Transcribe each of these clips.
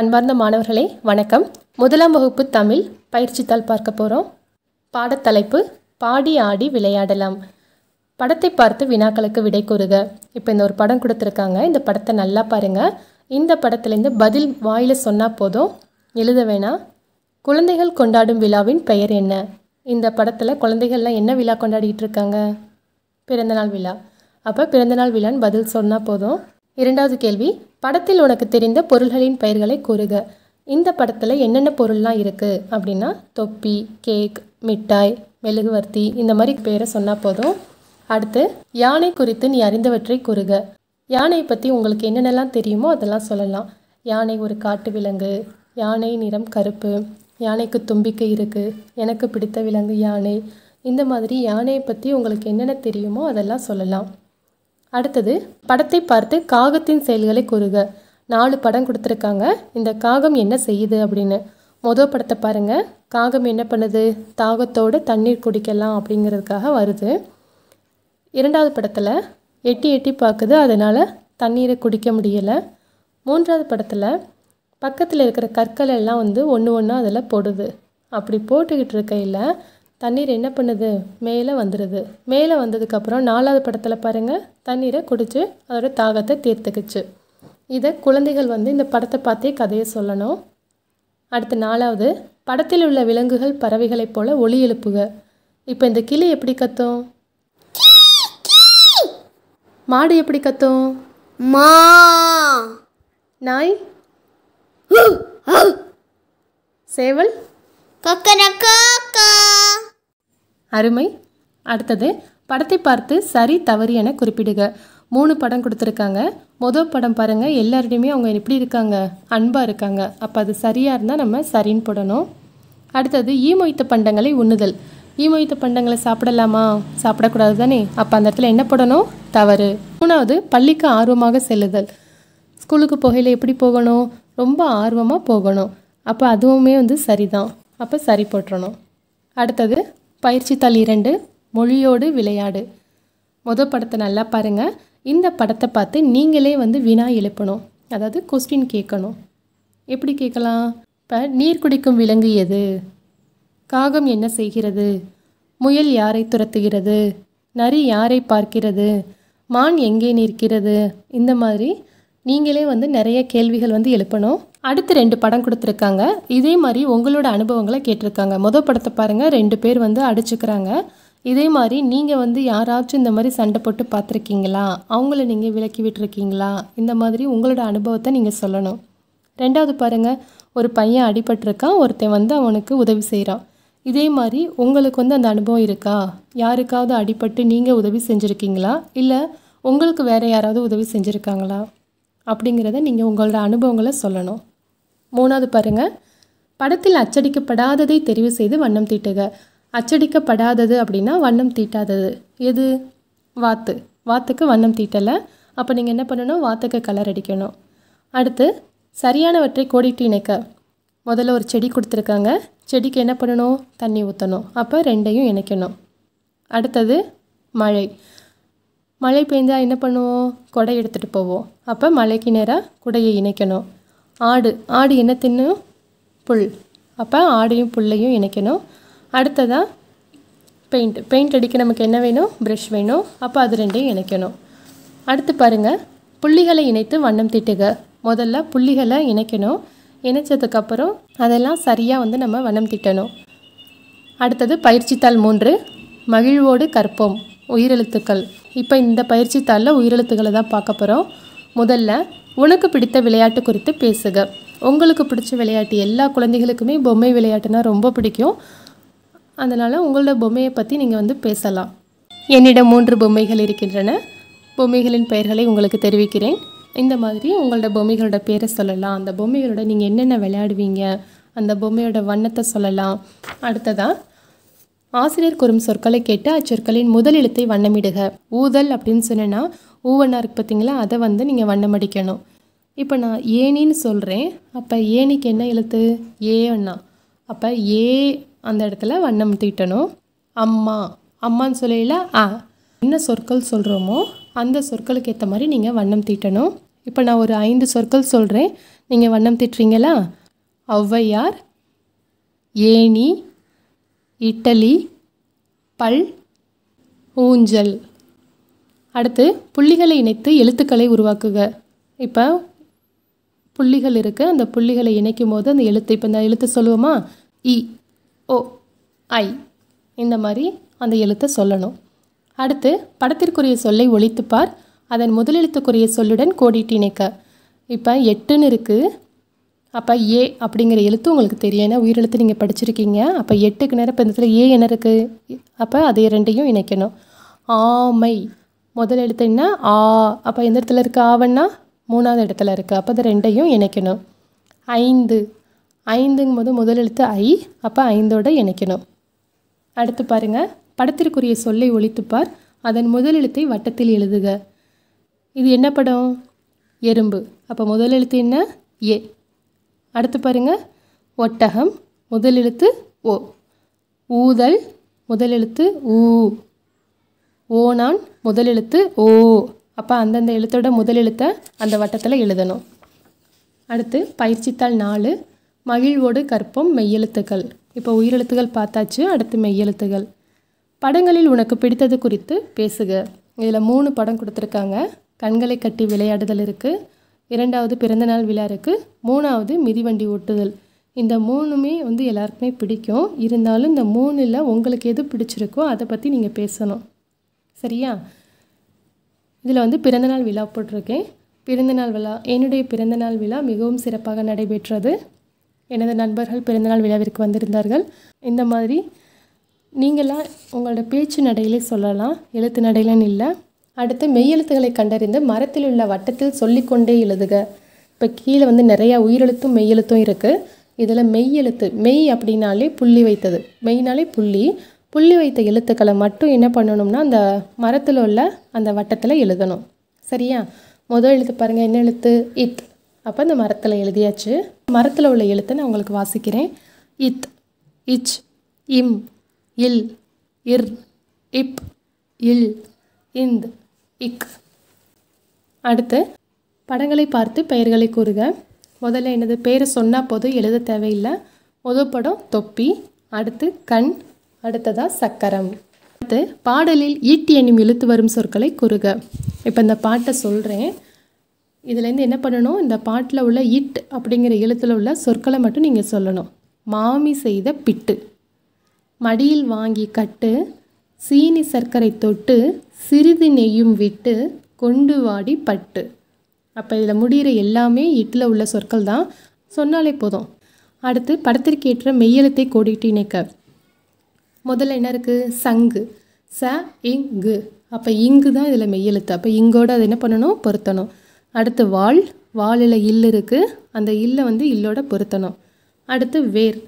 அன்பார்ந்த மாணவர்களே வணக்கம் முதலாம் வகுப்பு தமிழ் பயிற்சித்தால் பார்க்க போகிறோம் பாடத்தலைப்பு பாடி ஆடி விளையாடலாம் படத்தை பார்த்து வினாக்களுக்கு விடை கூறுக இப்போ இந்த ஒரு படம் கொடுத்துருக்காங்க இந்த படத்தை நல்லா பாருங்கள் இந்த படத்துலேருந்து பதில் வாயில் சொன்னால் போதும் எழுத வேணாம் குழந்தைகள் கொண்டாடும் விழாவின் பெயர் என்ன இந்த படத்தில் குழந்தைகள்லாம் என்ன விழா கொண்டாடிட்டு இருக்காங்க பிறந்தநாள் விழா அப்போ பிறந்தநாள் விழான்னு பதில் சொன்னால் போதும் இரண்டாவது கேள்வி படத்தில் உனக்கு தெரிந்த பொருள்களின் பெயர்களை கூறுக இந்த படத்தில் என்னென்ன பொருள்லாம் இருக்குது அப்படின்னா தொப்பி கேக் மிட்டாய் மெழுகுவர்த்தி இந்த மாதிரி பேரை சொன்னால் போதும் அடுத்து யானை குறித்து நீ அறிந்தவற்றை கூறுக யானையை பற்றி உங்களுக்கு என்னென்னலாம் தெரியுமோ அதெல்லாம் சொல்லலாம் யானை ஒரு காட்டு விலங்கு யானை நிறம் கருப்பு யானைக்கு தும்பிக்கை இருக்குது எனக்கு பிடித்த விலங்கு யானை இந்த மாதிரி யானையை பற்றி உங்களுக்கு என்னென்ன தெரியுமோ அதெல்லாம் சொல்லலாம் அடுத்தது படத்தை பார்த்து காகத்தின் செயல்களை கூறுக நாலு படம் கொடுத்துருக்காங்க இந்த காகம் என்ன செய்யுது அப்படின்னு மொதல் படத்தை பாருங்கள் காகம் என்ன பண்ணுது தாகத்தோடு தண்ணீர் குடிக்கலாம் அப்படிங்கிறதுக்காக வருது இரண்டாவது படத்தில் எட்டி எட்டி பார்க்குது அதனால் தண்ணீரை குடிக்க முடியலை மூன்றாவது படத்தில் பக்கத்தில் இருக்கிற கற்கள் எல்லாம் வந்து ஒன்று ஒன்றா அதில் போடுது அப்படி போட்டுக்கிட்டு இருக்கையில் தண்ணீர் என்ன பண்ணுது மேலே வந்துடுது மேலே வந்ததுக்கப்புறம் நாலாவது படத்தில் பாருங்கள் தண்ணீரை குடித்து அதோடய தாகத்தை தீர்த்துக்குச்சு இதை குழந்தைகள் வந்து இந்த படத்தை பார்த்தே கதையை சொல்லணும் அடுத்து நாலாவது படத்தில் உள்ள விலங்குகள் பறவைகளைப் போல ஒளி எழுப்புக இப்போ இந்த கிளி எப்படி கத்தும் மாடு எப்படி கத்தும் மா நாய் சேவல் அருமை அடுத்தது படத்தை பார்த்து சரி தவறு என குறிப்பிடுக மூணு படம் கொடுத்துருக்காங்க மொதல் படம் பாருங்கள் எல்லாருடையுமே அவங்க எப்படி இருக்காங்க அன்பாக இருக்காங்க அப்போ அது சரியாக இருந்தால் நம்ம சரின்னு போடணும் அடுத்தது ஈமொய்த்த பண்டங்களை உண்ணுதல் ஈமொய்த்த பண்டங்களை சாப்பிடலாமா சாப்பிடக்கூடாது தானே அப்போ அந்த இடத்துல என்ன போடணும் தவறு மூணாவது பள்ளிக்கு ஆர்வமாக செல்லுதல் ஸ்கூலுக்கு போகையில் எப்படி போகணும் ரொம்ப ஆர்வமாக போகணும் அப்போ அதுவுமே வந்து சரிதான் அப்போ சரி போட்டுறணும் அடுத்தது பயிற்சி தாள் இரண்டு மொழியோடு விளையாடு மொதல் படத்தை நல்லா பாருங்கள் இந்த படத்தை பார்த்து நீங்களே வந்து வினா எழுப்பணும் அதாவது கொஸ்டின் கேட்கணும் எப்படி கேட்கலாம் இப்போ நீர் குடிக்கும் விலங்கு எது காகம் என்ன செய்கிறது முயல் யாரை துரத்துகிறது நரி யாரை பார்க்கிறது மான் எங்கே நிற்கிறது இந்த மாதிரி நீங்களே வந்து நிறைய கேள்விகள் வந்து எழுப்பணும் அடுத்து ரெண்டு படம் கொடுத்துருக்காங்க இதே மாதிரி உங்களோட அனுபவங்களை கேட்டிருக்காங்க மொதல் படத்தை பாருங்கள் ரெண்டு பேர் வந்து அடிச்சுக்கிறாங்க இதே மாதிரி நீங்கள் வந்து யாராச்சும் இந்த மாதிரி சண்டை போட்டு பார்த்துருக்கீங்களா அவங்கள நீங்கள் விலக்கி விட்டுருக்கீங்களா இந்த மாதிரி உங்களோட அனுபவத்தை நீங்கள் சொல்லணும் ரெண்டாவது பாருங்கள் ஒரு பையன் அடிபட்டிருக்கான் ஒருத்தன் வந்து அவனுக்கு உதவி செய்கிறான் இதே மாதிரி உங்களுக்கு வந்து அந்த அனுபவம் இருக்கா யாருக்காவது அடிபட்டு நீங்கள் உதவி செஞ்சுருக்கீங்களா இல்லை உங்களுக்கு வேறு யாராவது உதவி செஞ்சுருக்காங்களா அப்படிங்கிறத நீங்கள் உங்களோட அனுபவங்களை சொல்லணும் மூணாவது பாருங்கள் படத்தில் அச்சடிக்கப்படாததை தெரிவு செய்து வண்ணம் தீட்டுக அச்சடிக்கப்படாதது அப்படின்னா வண்ணம் தீட்டாதது எது வாத்து வாத்துக்கு வண்ணம் தீட்டலை அப்போ நீங்கள் என்ன பண்ணணும் வாத்துக்கு கலர் அடிக்கணும் அடுத்து சரியானவற்றை கோடிட்டு இணைக்க முதல்ல ஒரு செடி கொடுத்துருக்காங்க செடிக்கு என்ன பண்ணணும் தண்ணி ஊற்றணும் அப்போ ரெண்டையும் இணைக்கணும் அடுத்தது மழை மழை பெய்ஞ்சால் என்ன பண்ணுவோம் கொடை எடுத்துகிட்டு போவோம் அப்போ மழைக்கு நேராக குடையை இணைக்கணும் ஆடு ஆடு என்ன தின்னும் புல் அப்போ ஆடையும் புல்லையும் இணைக்கணும் அடுத்ததாக பெயிண்ட் பெயிண்ட் அடிக்க நமக்கு என்ன வேணும் ப்ரெஷ் வேணும் அப்போ அது ரெண்டையும் இணைக்கணும் அடுத்து பாருங்கள் புள்ளிகளை இணைத்து வண்ணம் திட்டுக முதல்ல புள்ளிகளை இணைக்கணும் இணைச்சதுக்கப்புறம் அதெல்லாம் சரியாக வந்து நம்ம வண்ணம் திட்டணும் அடுத்தது பயிற்சித்தாள் மூன்று மகிழ்வோடு கற்போம் உயிரெழுத்துக்கள் இப்போ இந்த பயிற்சித்தாளில் உயிரெழுத்துக்களை தான் பார்க்க போகிறோம் முதல்ல உனக்கு பிடித்த விளையாட்டு குறித்து பேசுக உங்களுக்கு பிடிச்ச விளையாட்டு எல்லா குழந்தைகளுக்குமே பொம்மை விளையாட்டுனா ரொம்ப பிடிக்கும் அதனால் உங்களோட பொம்மையை பற்றி நீங்கள் வந்து பேசலாம் என்னிடம் மூன்று பொம்மைகள் இருக்கின்றன பொம்மைகளின் பெயர்களை உங்களுக்கு தெரிவிக்கிறேன் இந்த மாதிரி உங்களோட பொம்மைகளோட பேரை சொல்லலாம் அந்த பொம்மைகளோட நீங்கள் என்னென்ன விளையாடுவீங்க அந்த பொம்மையோட வண்ணத்தை சொல்லலாம் அடுத்ததாக ஆசிரியர் கூறும் சொற்களை கேட்டு அச்சொற்களின் முதல் எழுத்தை வண்ணமிடுக ஊதல் அப்படின்னு சொன்னேன்னா ஊவண்ணா இருக்கு பார்த்தீங்களா அதை வந்து நீங்கள் வண்ணமடிக்கணும் இப்போ நான் ஏனின்னு சொல்கிறேன் அப்போ ஏனிக்கு என்ன எழுத்து ஏ அண்ணா அப்போ ஏ அந்த இடத்துல வண்ணம் தீட்டணும் அம்மா அம்மான்னு சொல்லையில் ஆ என்ன சொற்கள் சொல்கிறோமோ அந்த சொற்களுக்கு ஏற்ற மாதிரி நீங்கள் வண்ணம் தீட்டணும் இப்போ நான் ஒரு ஐந்து சொற்கள் சொல்கிறேன் நீங்கள் வண்ணம் தீட்டுறீங்களா ஔவையார் ஏணி இட்டலி பல் ஊஞ்சல் அடுத்து புள்ளிகளை இணைத்து எழுத்துக்களை உருவாக்குக இப்போ புள்ளிகள் இருக்குது அந்த புள்ளிகளை இணைக்கும் போது அந்த எழுத்து இப்போ இந்த எழுத்து சொல்லுவோமா இ ஓ ஐ இந்த மாதிரி அந்த எழுத்தை சொல்லணும் அடுத்து படத்திற்குரிய சொல்லை ஒழித்துப்பார் அதன் முதலெழுத்துக்குரிய சொல்லுடன் கோடிட்டு இணைக்க இப்போ எட்டுன்னு இருக்குது அப்போ ஏ அப்படிங்கிற எழுத்து உங்களுக்கு தெரியும் ஏன்னா உயிரெழுத்து நீங்கள் படிச்சிருக்கீங்க அப்போ எட்டுக்கு நேரம் இப்போ இடத்துல ஏ என்ன இருக்குது அப்போ அதை ரெண்டையும் இணைக்கணும் ஆமை முதல் எழுத்து என்ன ஆ அப்போ எந்த இடத்துல இருக்குது ஆவன்னா மூணாவது இடத்துல இருக்குது அப்போ அதை ரெண்டையும் இணைக்கணும் ஐந்து ஐந்துங்கும் போது முதல் எழுத்து ஐ அப்போ ஐந்தோட இணைக்கணும் அடுத்து பாருங்கள் படத்திற்குரிய சொல்லை ஒழித்துப்பார் அதன் முதல் எழுத்தை வட்டத்தில் எழுதுக இது என்ன படம் எறும்பு அப்போ முதல் எழுத்து என்ன ஏ அடுத்து பாருங்கள் ஒட்டகம் முதல் எழுத்து ஓ ஊதல் முதல் எழுத்து ஊ ஓனான் முதல் எழுத்து ஓ அப்போ அந்தந்த எழுத்தோட முதல் எழுத்தை அந்த வட்டத்தில் எழுதணும் அடுத்து பயிற்சித்தாள் நாலு மகிழ்வோடு கற்போம் மெய்யெழுத்துக்கள் இப்போ உயிரெழுத்துகள் பார்த்தாச்சு அடுத்து மெய்யெழுத்துகள் படங்களில் உனக்கு பிடித்தது குறித்து பேசுக இதில் மூணு படம் கொடுத்துருக்காங்க கண்களை கட்டி விளையாடுதல் இருக்குது இரண்டாவது பிறந்தநாள் விழா இருக்குது மூணாவது மிதிவண்டி ஓட்டுதல் இந்த மூணுமே வந்து எல்லாருக்குமே பிடிக்கும் இருந்தாலும் இந்த மூணில் உங்களுக்கு எது பிடிச்சிருக்கோ அதை பற்றி நீங்கள் பேசணும் சரியா இதில் வந்து பிறந்தநாள் விழா போட்டிருக்கேன் பிறந்தநாள் விழா என்னுடைய பிறந்தநாள் விழா மிகவும் சிறப்பாக நடைபெற்றது எனது நண்பர்கள் பிறந்தநாள் விழாவிற்கு வந்திருந்தார்கள் இந்த மாதிரி நீங்களாம் உங்களோட பேச்சு நடையிலே சொல்லலாம் எழுத்து நடையிலன்னு இல்லை அடுத்து எழுத்துக்களை கண்டறிந்து மரத்தில் உள்ள வட்டத்தில் சொல்லிக்கொண்டே எழுதுக இப்போ கீழே வந்து நிறையா உயிரெழுத்தும் மெய்யெழுத்தும் இருக்குது இதில் மெய்யெழுத்து மெய் அப்படின்னாலே புள்ளி வைத்தது மெய்னாலே புள்ளி புள்ளி வைத்த எழுத்துக்களை மட்டும் என்ன பண்ணணும்னா அந்த மரத்தில் உள்ள அந்த வட்டத்தில் எழுதணும் சரியா முதல் எழுத்து பாருங்கள் என்ன எழுத்து இத் அப்போ இந்த மரத்தில் எழுதியாச்சு மரத்தில் உள்ள எழுத்தை நான் உங்களுக்கு வாசிக்கிறேன் இத் இச் இம் இல் இர் இப் இல் இந்த் இக் அடுத்து படங்களை பார்த்து பெயர்களை கூறுக முதல்ல என்னது பெயரை சொன்னால் போது எழுத தேவையில்லை முதல் படம் தொப்பி அடுத்து கண் அடுத்ததாக சக்கரம் அடுத்து பாடலில் ஈட்டி எண்ணும் எழுத்து வரும் சொற்களை கூறுக இப்போ இந்த பாட்டை சொல்கிறேன் இதுலேருந்து என்ன பண்ணணும் இந்த பாட்டில் உள்ள இட் அப்படிங்கிற எழுத்தில் உள்ள சொற்களை மட்டும் நீங்கள் சொல்லணும் மாமி செய்த பிட்டு மடியில் வாங்கி கட்டு சீனி சர்க்கரை தொட்டு சிறிது நெய்யும் விட்டு கொண்டு வாடி பட்டு அப்போ இதில் முடிகிற எல்லாமே இட்டில் உள்ள சொற்கள் தான் சொன்னாலே போதும் அடுத்து படத்திற்கு ஏற்ற மெய்யெழுத்தை கோடிட்டு இணைக்க முதல்ல என்ன இருக்குது சங்கு ச இங்கு அப்போ இங்கு தான் இதில் மெய்யெழுத்து அப்போ இங்கோடு அதை என்ன பண்ணணும் பொருத்தணும் அடுத்து வால் வாலில் இல்லு இருக்குது அந்த இல்லை வந்து இல்லோட பொருத்தணும் அடுத்து வேர்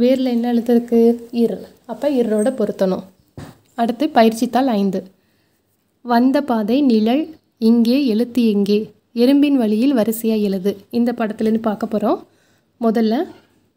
வேரில் என்ன எழுத்துருக்கு இர் அப்போ இரோட பொருத்தணும் அடுத்து பயிற்சித்தாள் ஐந்து வந்த பாதை நிழல் இங்கே எழுத்து எங்கே எறும்பின் வழியில் வரிசையாக எழுது இந்த படத்துலேருந்து பார்க்க போகிறோம் முதல்ல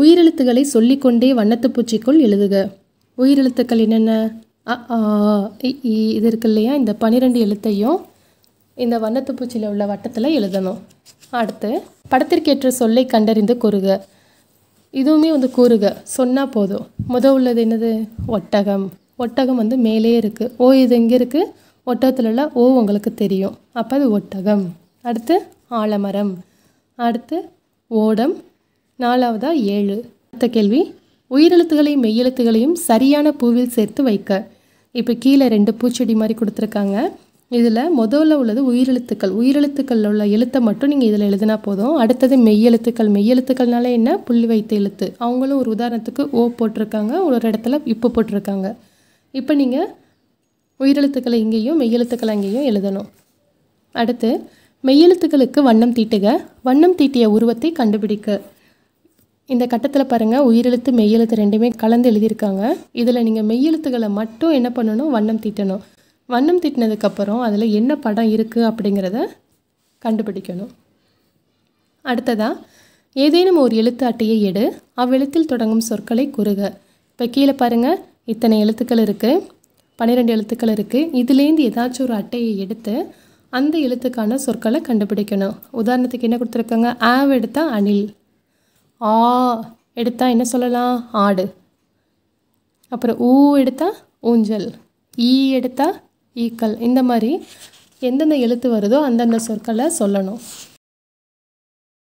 உயிரெழுத்துக்களை சொல்லிக்கொண்டே வண்ணத்துப்பூச்சிக்குள் எழுதுக உயிரெழுத்துக்கள் என்னென்ன இது இருக்கு இல்லையா இந்த பன்னிரெண்டு எழுத்தையும் இந்த வண்ணத்து பூச்சியில் உள்ள வட்டத்தில் எழுதணும் அடுத்து படத்திற்கேற்ற சொல்லை கண்டறிந்து கூறுக இதுவுமே வந்து கூறுக சொன்னால் போதும் முத உள்ளது என்னது ஒட்டகம் ஒட்டகம் வந்து மேலே இருக்குது ஓ இது எங்கே இருக்குது ஒட்டகத்தில் உள்ள ஓ உங்களுக்கு தெரியும் அப்போ அது ஒட்டகம் அடுத்து ஆலமரம் அடுத்து ஓடம் நாலாவதாக ஏழு அடுத்த கேள்வி உயிரெழுத்துகளையும் மெய்யெழுத்துகளையும் சரியான பூவில் சேர்த்து வைக்க இப்போ கீழே ரெண்டு பூச்செடி மாதிரி கொடுத்துருக்காங்க இதில் முதல்ல உள்ளது உயிரெழுத்துக்கள் உயிரெழுத்துக்களில் உள்ள எழுத்தை மட்டும் நீங்கள் இதில் எழுதினா போதும் அடுத்தது மெய்யெழுத்துக்கள் மெய்யெழுத்துக்கள்னால என்ன புள்ளி வைத்த எழுத்து அவங்களும் ஒரு உதாரணத்துக்கு ஓ போட்டிருக்காங்க ஒரு இடத்துல இப்போ போட்டிருக்காங்க இப்போ நீங்கள் உயிரெழுத்துக்களை இங்கேயும் மெய்யெழுத்துக்களை அங்கேயும் எழுதணும் அடுத்து மெய்யெழுத்துக்களுக்கு வண்ணம் தீட்டுக வண்ணம் தீட்டிய உருவத்தை கண்டுபிடிக்க இந்த கட்டத்தில் பாருங்கள் உயிரெழுத்து மெய்யெழுத்து ரெண்டுமே கலந்து எழுதியிருக்காங்க இதில் நீங்கள் மெய்யெழுத்துக்களை மட்டும் என்ன பண்ணணும் வண்ணம் தீட்டணும் வண்ணம் திட்டினதுக்கப்புறம் அதில் என்ன படம் இருக்குது அப்படிங்கிறத கண்டுபிடிக்கணும் அடுத்ததாக ஏதேனும் ஒரு எழுத்து அட்டையை எடு அவ்வெழுத்தில் தொடங்கும் சொற்களை குறுக இப்போ கீழே பாருங்கள் இத்தனை எழுத்துக்கள் இருக்குது பன்னிரெண்டு எழுத்துக்கள் இருக்குது இதுலேருந்து ஏதாச்சும் ஒரு அட்டையை எடுத்து அந்த எழுத்துக்கான சொற்களை கண்டுபிடிக்கணும் உதாரணத்துக்கு என்ன கொடுத்துருக்காங்க ஆவ் எடுத்தால் அணில் ஆ எடுத்தால் என்ன சொல்லலாம் ஆடு அப்புறம் ஊ எடுத்தால் ஊஞ்சல் ஈ எடுத்தால் ஈக்கள் இந்த மாதிரி எந்தெந்த எழுத்து வருதோ அந்தந்த சொற்களை சொல்லணும்